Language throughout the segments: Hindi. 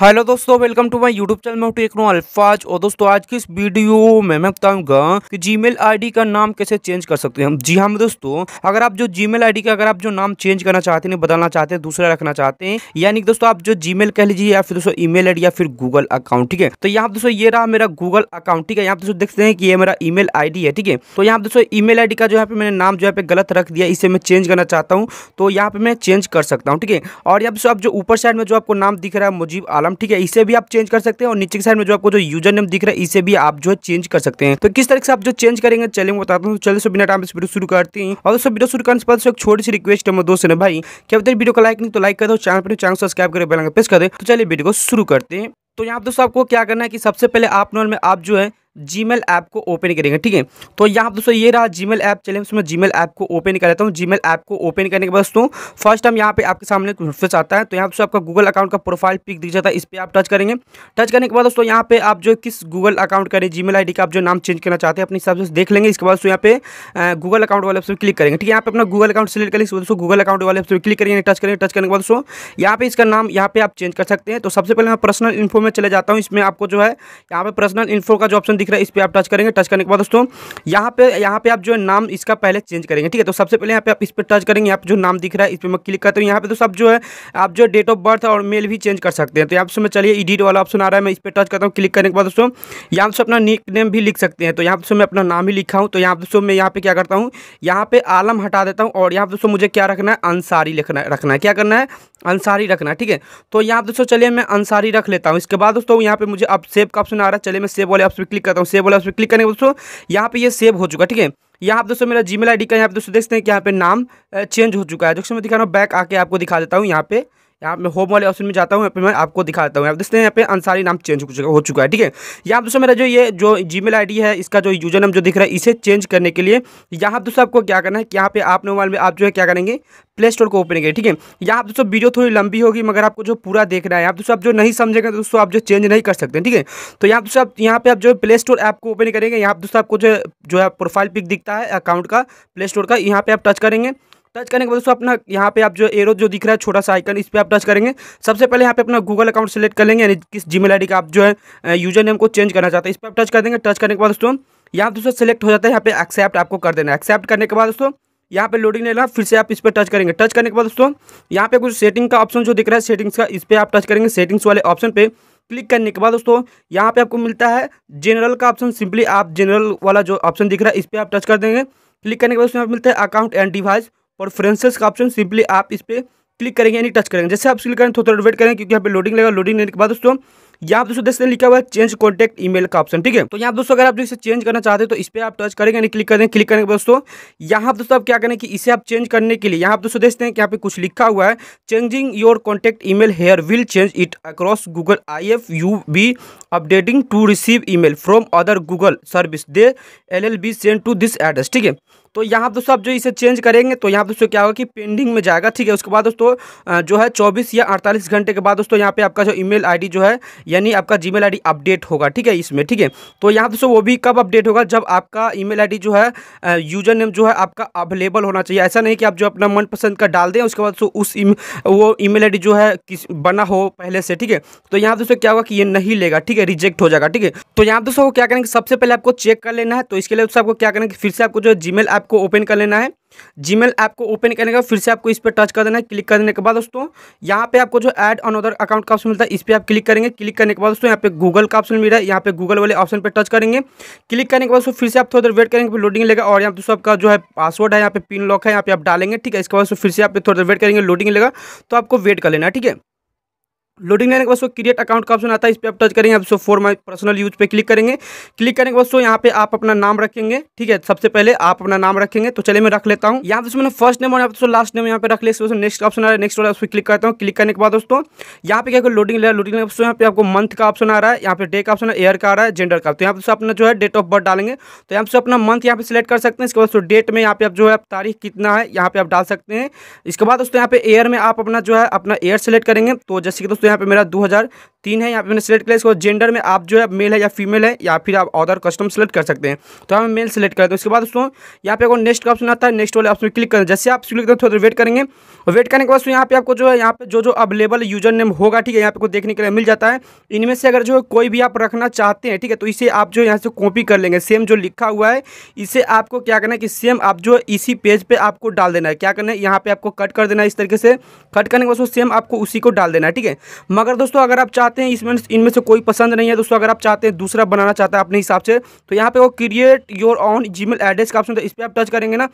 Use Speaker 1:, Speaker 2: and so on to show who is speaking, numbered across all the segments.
Speaker 1: हेलो दोस्तों welcome to my YouTube channel मैं टेक अल्फाज और दोस्तों आज की इस वीडियो में मैं बताऊंगा कि जीमेल आईडी का नाम कैसे चेंज कर सकते हैं जी हाँ दोस्तों अगर आप जो जीमेल आईडी का अगर आप जो नाम चेंज करना चाहते हैं बदलना चाहते हैं दूसरा रखना चाहते हैं यानी दोस्तों आप जो जी कह लीजिए या फिर दोस्तों ई मेल या फिर गूगल अकाउंट ठीक है तो यहाँ दोस्तों ये रहा मेरा गूगल अकाउंट ठीक है यहाँ दोस्तों देखते हैं कि ये मेरा ई मेल है ठीक है तो यहाँ दोस्तों ई मेल का जो यहाँ पे मैंने नाम जो है गलत रख दिया इसे मैं चेंज करना चाहता हूँ तो यहाँ पे मैं चेंज कर सकता हूँ ठीक है और यहाँ दोस्तों आप जो ऊपर साइड में जो आपको नाम दिख रहा है मुजीब कॉलम ठीक है इसे भी आप चेंज कर सकते हैं और नीचे की साइड में जो आपको जो यूजर नेम दिख रहा है इसे भी आप जो है चेंज कर सकते हैं तो किस तरह से आप जो चेंज करेंगे चले मैं बताता हूँ चले बिना टाइम वीडियो शुरू करते हैं और दोस्तों वीडियो शुरू करने से पहले छोटी सी रिक्वेस्ट है दोस्तों ने भाई क्या बताइए वीडियो को लाइक नहीं तो लाइक कर दो चैनल पर चैनल सब्सक्राइब करें बेल प्रेस कर दे तो चलिए वीडियो को शुरू करते हैं तो यहाँ दोस्तों आपको क्या करना है कि सबसे पहले आप नॉर्मल में आप जो है जी ऐप को ओपन करेंगे ठीक है तो यहाँ पर दोस्तों ये रहा जी ऐप चले मैं जी ऐप को ओपन कर लेता हूँ जी ऐप को ओपन करने के बाद दोस्तों फर्स्ट टाइम यहाँ पे आपके सामने इंटरफेस आता है तो यहाँ पर आपका गूगल अकाउंट का प्रोफाइल पिक दिख जाता है इस पर आप टच करेंगे टच करने के बाद दोस्तों यहाँ पे आप जो किस गूगल अकाउंट करें जी मेल का आप जो नाम चेंज करना चाहते हैं अपने हिसाब से देख लेंगे इसके बाद दोस्तों यहाँ पे गूगल अकाउंट वाले ऑप्शन क्लिक करेंगे ठीक है यहाँ पे अपना गूगल अकाउंट सेलेक्ट करेंगे दोस्तों गूगल अकाउंट वाले ऑप्शन क्लिक करेंगे टच करेंगे टच करने के बाद दोस्तों यहाँ पे इसका नाम यहाँ पे आप चेंज कर सकते हैं तो सबसे पहले मैं पर्सनल इन्फो में चले जाता हूँ इसमें आपको जो है यहाँ पे पर्सनल इन्फो का जो ऑप्शन दिख रहा है इस पर आप टच करेंगे टच करने के बाद दोस्तों यहाँ पे यहाँ पे आप जो है नाम इसका पहले चेंज करेंगे ठीक है तो सबसे पहले यहाँ पे आप इस पर टच करेंगे यहाँ पे जो नाम दिख रहा है इस पर मैं क्लिक करता हूँ यहाँ पे तो सब जो है आप जो डेट ऑफ बर्थ और मेल भी चेंज कर सकते हैं तो यहाँ पे चलिए एडिट वाला ऑप्शन आ रहा है मैं इस पर टच करता हूँ क्लिक करने के बाद दोस्तों यहाँ से अपना निक नेम भी लिख सकते हैं तो यहाँ से मैं अपना नाम ही लिखा हूँ तो यहाँ पे मैं यहाँ पे क्या करता हूँ यहाँ पे आलम हटा देता हूँ और यहाँ दोस्तों मुझे क्या रखना है अंसारी लिखना रखना है क्या करना है अंसारी रखना ठीक है तो यहाँ दोस्तों चलिए मैं अंसारी रख लेता हूँ इसके बाद दोस्तों यहाँ पे मुझे अब सेव का ऑप्शन आ रहा है चलिए मैं सेव वाले ऑप्शन क्लिक दिखाता हूँ सेव वाला उस पर क्लिक करेंगे दोस्तों यहाँ पे ये सेव हो चुका है ठीक है यहाँ आप दोस्तों मेरा जीमेल आईडी का यहाँ पे दोस्तों देखते हैं कि यहाँ पे नाम चेंज हो चुका है जो मैं दिखा रहा हूँ बैक आके आपको दिखा देता हूँ यहाँ पे यहाँ मैं होम वाले ऑप्शन में जाता हूँ यहाँ पे मैं आपको दिखाता हूँ आप देखते हैं यहाँ पे अंसारी नाम चेंज हो चुका है ठीक है यहाँ दोस्तों मेरा जो ये जो जी मेल है इसका जो यूजर नाम जो दिख रहा है इसे चेंज करने के लिए यहाँ दोस्तों आपको क्या करना है कि यहाँ पे आप मोबाइल में आप जो है क्या करेंगे प्ले स्टोर को ओपन करेंगे ठीक है यहाँ दोस्तों वीडियो थोड़ी लंबी होगी मगर आपको जो पूरा देखना है आप दोस्तों आप जो नहीं समझेंगे तो दोस्तों आप जो चेंज नहीं कर सकते ठीक है तो यहाँ दोस्तों आप यहाँ पे आप जो प्ले स्टोर ऐप को ओपन करेंगे यहाँ दोस्तों आपको जो जो है प्रोफाइल पिक दिखता है अकाउंट का प्ले स्टोर का यहाँ पे आप टच करेंगे टच करने के बाद दोस्तों अपना यहाँ पे आप जो एरो जो दिख रहा है छोटा सा आइकन इस पर आप टच करेंगे सबसे पहले यहाँ पे अपना गूगल अकाउंट सेलेक्ट कर लेंगे यानी किस जी मेल का आप जो है यूजर नेम को चेंज करना चाहते हैं इस पर आप टच कर देंगे टच करने के बाद दोस्तों यहाँ दोस्तों सेलेक्ट हो जाता है यहाँ पे एक्सेप्ट आपको कर देना एक्सेप्ट करने के बाद दोस्तों यहाँ पे लोडिंग नहीं रहा फिर से आप इस पर टच करेंगे टच करने के बाद दोस्तों यहाँ पे कुछ सेटिंग का ऑप्शन जो दिख रहा है सेटिंग्स का इस पर आप टच करेंगे सेटिंग्स वाले ऑप्शन पे क्लिक करने के बाद दोस्तों यहाँ पे आपको मिलता है जनरल का ऑप्शन सिंपली आप जनरल वाला जो ऑप्शन दिख रहा है इस पर आप टच कर देंगे क्लिक करने के बाद उसमें मिलता है अकाउंट एंड डिवाइस और फ्रेंसेस का ऑप्शन सिंपली आप इस पर क्लिक करेंगे यानी टच करेंगे जैसे आप क्लिक करें थोड़ा वेट करेंगे क्योंकि यहाँ पे लोडिंग लगेगा लोडिंग लेने के बाद दोस्तों यहाँ दोस्तों हैं लिखा हुआ है चेंज कॉन्टैक्ट ईमेल का ऑप्शन ठीक है तो यहाँ दोस्तों अगर आप इसे चेंज करना चाहते हैं तो इस पर आप टच करेंगे यानी क्लिक करेंगे क्लिक करेंगे दोस्तों यहाँ दोस्तों आप क्या करें कि इसे आप चेंज करने के लिए यहाँ आप दोस्तों देखते हैं कि यहाँ पे कुछ लिखा हुआ है changing your contact email here will change it across Google if you be updating to receive email from other Google service they'll be sent to this address ठीक है तो यहाँ पर दोस्तों आप जो इसे चेंज करेंगे तो यहाँ पर दोस्तों क्या होगा कि पेंडिंग में जाएगा ठीक है उसके बाद दोस्तों जो है चौबीस या अड़तालीस घंटे के बाद दोस्तों यहाँ पे आपका जो ईमेल आईडी जो है यानी आपका जीमेल आईडी अपडेट होगा ठीक है इसमें ठीक है तो यहाँ दोस्तों वो भी कब अपडेट होगा जब आपका ई मेल जो है यूजर नेम जो है आपका अवेलेबल होना चाहिए ऐसा नहीं कि आप जो अपना मनपसंद का डाल दें उसके बाद दोस्तों उस इम, वो ई मेल जो है किस बना हो पहले से ठीक है तो यहाँ दोस्तों क्या होगा कि ये नहीं लेगा ठीक है रिजेक्ट हो जाएगा ठीक है तो यहाँ दोस्तों क्या करेंगे सबसे पहले आपको चेक कर लेना है तो इसके लिए दोस्तों आपको क्या करेंगे फिर से आपको जो है मेल ऐप ऐप को ओपन कर लेना है जीमेल ऐप को ओपन करने का फिर से आपको इस पर टच कर देना है क्लिक करने के बाद दोस्तों यहाँ पे आपको जो ऐड अदर अकाउंट का ऑप्शन मिलता है इस पर आप क्लिक करेंगे क्लिक करने के बाद दोस्तों यहाँ पे गूगल का ऑप्शन मिल रहा है यहाँ पे गूगल वाले ऑप्शन पर टच करेंगे क्लिक करने के बाद फिर से आप थोड़ा देर वेट करेंगे फिर लोडिंग लेगा और यहाँ पर सबका जो है पासवर्ड है यहाँ पे पिन लॉक है यहाँ पे आप डालेंगे ठीक है इसके बाद फिर से आप थोड़ा देर वेट करेंगे लोडिंग लेगा तो आपको वेट कर लेना ठीक है लोडिंग लेने के बाद सो क्रिएट अकाउंट का ऑप्शन आता है इस पर आप टच करेंगे आप so for my personal use पे क्लिक करेंगे क्लिक करने के बाद सो यहाँ पे आप अपना नाम रखेंगे ठीक है सबसे पहले आप अपना नाम रखेंगे तो चले मैं रख लेता हूँ यहाँ पे मैंने फर्स्ट नेम और यहाँ पे सो लास्ट नेम यहाँ पे रख लिया नेक्स्ट ऑप्शन आ रहा है नेक्स्ट वाला उस पर क्लिक करता हूँ क्लिक करने के बाद दोस्तों यहाँ पे क्या लोडिंग ले लोडिंग यहाँ पे आपको मंथ का ऑप्शन आ रहा है यहाँ पे डे का ऑप्शन एयर का आ रहा है जेंडर का तो यहाँ पे अपना जो है डेट ऑफ बर्थ डालेंगे तो यहाँ से अपना मंथ यहाँ पे सिलेक्ट कर सकते हैं इसके बाद डेट में यहाँ पे आप जो है तारीख कितना है यहाँ पे आप डाल सकते हैं इसके बाद दोस्तों यहाँ पे एयर में आप अपना जो है अपना एयर सेलेक्ट करेंगे तो जैसे कि दोस्तों दोस्तों यहाँ पे मेरा दो हज़ार तीन है यहाँ पे मैंने सेलेक्ट किया इसको जेंडर में आप जो है मेल है या फीमेल है या फिर आप अदर कस्टम सेलेक्ट कर सकते हैं तो हम मेल सेलेक्ट करते हैं उसके बाद दोस्तों यहाँ पे आपको नेक्स्ट ऑप्शन आता है नेक्स्ट वाले ऑप्शन क्लिक करें जैसे आप क्लिक करते थोड़ा वेट तो करेंगे वेट करने के बाद यहाँ पे आपको जो है यहाँ पे जो जो अवेलेबल यूजर नेम होगा ठीक है यहाँ पे को देखने के लिए मिल जाता है इनमें से अगर जो है कोई भी आप रखना चाहते हैं ठीक है तो इसे आप जो यहाँ से कॉपी कर लेंगे सेम जो लिखा हुआ है इसे आपको क्या करना है कि सेम आप जो इसी पेज पर आपको डाल देना है क्या करना है यहाँ पे आपको कट कर देना है इस तरीके से कट करने के बाद सेम आपको उसी को डाल देना है ठीक है मगर दोस्तों अगर आप चाहते चाहते हैं इसमें इनमें से कोई पसंद नहीं है दोस्तों अगर आप चाहते हैं दूसरा बनाना चाहते हैं अपने हिसाब से तो यहाँ पे वो create your own Gmail address का ऑप्शन तो इस पर आप टच करेंगे ना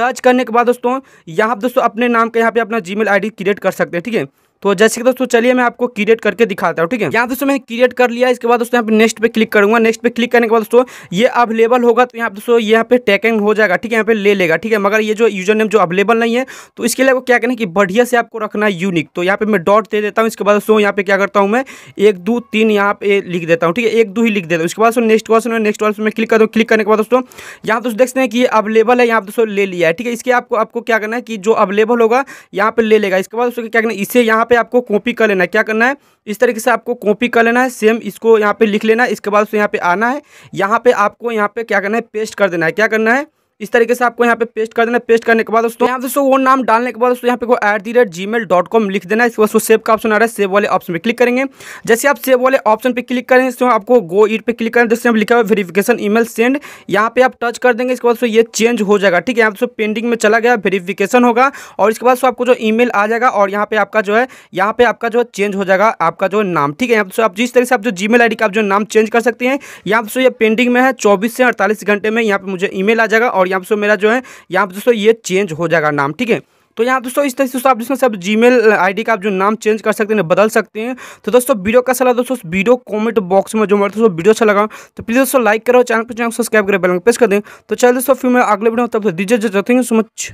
Speaker 1: टच करने के बाद दोस्तों यहाँ दोस्तों अपने नाम का यहाँ पे अपना जीमेल आईडी क्रिएट कर सकते हैं ठीक है तो जैसे कि दोस्तों चलिए मैं आपको क्रिएट करके दिखाता हूँ ठीक है यहाँ दोस्तों मैंने क्रिएट कर लिया इसके बाद दोस्तों यहाँ पे नेक्स्ट पे क्लिक करूंगा नेक्स्ट पे क्लिक करने के बाद दोस्तों ये अवेलेबल होगा तो यहाँ दोस्तों यहाँ पे टैकिंग हो जाएगा ठीक है यहाँ पे ले लेगा ठीक है मगर ये जो यूजर नेम जो अवेलेबल नहीं है तो इसके लिए आपको क्या करना है कि बढ़िया से आपको रखना है यूनिक तो यहाँ पे मैं डॉट दे देता हूँ इसके बाद दोस्तों यहाँ पे क्या करता हूँ मैं एक दो तीन यहाँ पे लिख देता हूँ ठीक है एक दो ही लिख देता हूँ उसके बाद नेक्स्ट क्वेश्चन में नेक्स्ट क्वेश्चन में क्लिक करता हूँ क्लिक करने के बाद दोस्तों यहाँ दोस्तों देखते हैं कि ये अवेलेबल है यहाँ दोस्तों ले लिया है ठीक है इसके आपको आपको क्या करना है कि जो अवेलेबल होगा यहाँ पे ले लेगा इसके बाद दोस्तों क्या करना है इसे यहाँ पे पे आपको कॉपी कर लेना है क्या करना है इस तरीके से आपको कॉपी कर लेना है सेम इसको यहाँ पे लिख लेना है इसके बाद उसको यहाँ पे आना है यहाँ पे आपको यहाँ पे क्या करना है पेस्ट कर देना है क्या करना है इस तरीके से आपको यहाँ पे पेस्ट कर देना पेस्ट करने के बाद दोस्तों यहाँ दोस्तों वो नाम डालने के बाद दोस्तों यहाँ पे at the rate Gmail dot com लिख देना इसके बाद सेव का ऑप्शन आ रहा है सेव वाले ऑप्शन पे क्लिक करेंगे जैसे आप सेव वाले ऑप्शन पे क्लिक करेंगे इसमें आपको गो ईट पे क्लिक करें जैसे लिखा हुआ वेरीफिकेशन मेल सेंड यहाँ पे आप टच कर देंगे इसके बाद ये चेंज हो जाएगा ठीक है यहाँ दोस्तों पेंडिंग में चला गया वेरीफिकेशन होगा और इसके बाद आपको जो मेल आ जाएगा और यहाँ पे आपका जो है यहाँ पे आपका जो है चेंज हो जाएगा आपका जो नाम ठीक है यहाँ दोस्तों आप जिस तरह से आप जो जी मेल का आप जो नाम चेंज कर सकते हैं यहाँ ये पेंडिंग में है चौबीस से अड़तालीस घंटे में यहाँ पे मुझे मेल आ जाएगा और और यहाँ दोस्तों मेरा जो है यहाँ पर दोस्तों ये चेंज हो जाएगा नाम ठीक है तो यहाँ दोस्तों इस तरह से दोस्तों आप जिसमें सब जीमेल आईडी का आप जो नाम चेंज कर सकते हैं बदल सकते हैं तो दोस्तों वीडियो का सलाह दोस्तों वीडियो कमेंट बॉक्स में जो मेरे दोस्तों वीडियो अच्छा लगा तो प्लीज़ दोस्तों लाइक करो चैनल पर चैनल सब्सक्राइब करें बेल प्रेस कर दें तो चलिए दोस्तों फिर मैं अगले वीडियो तब दीजिए थैंक यू सो मच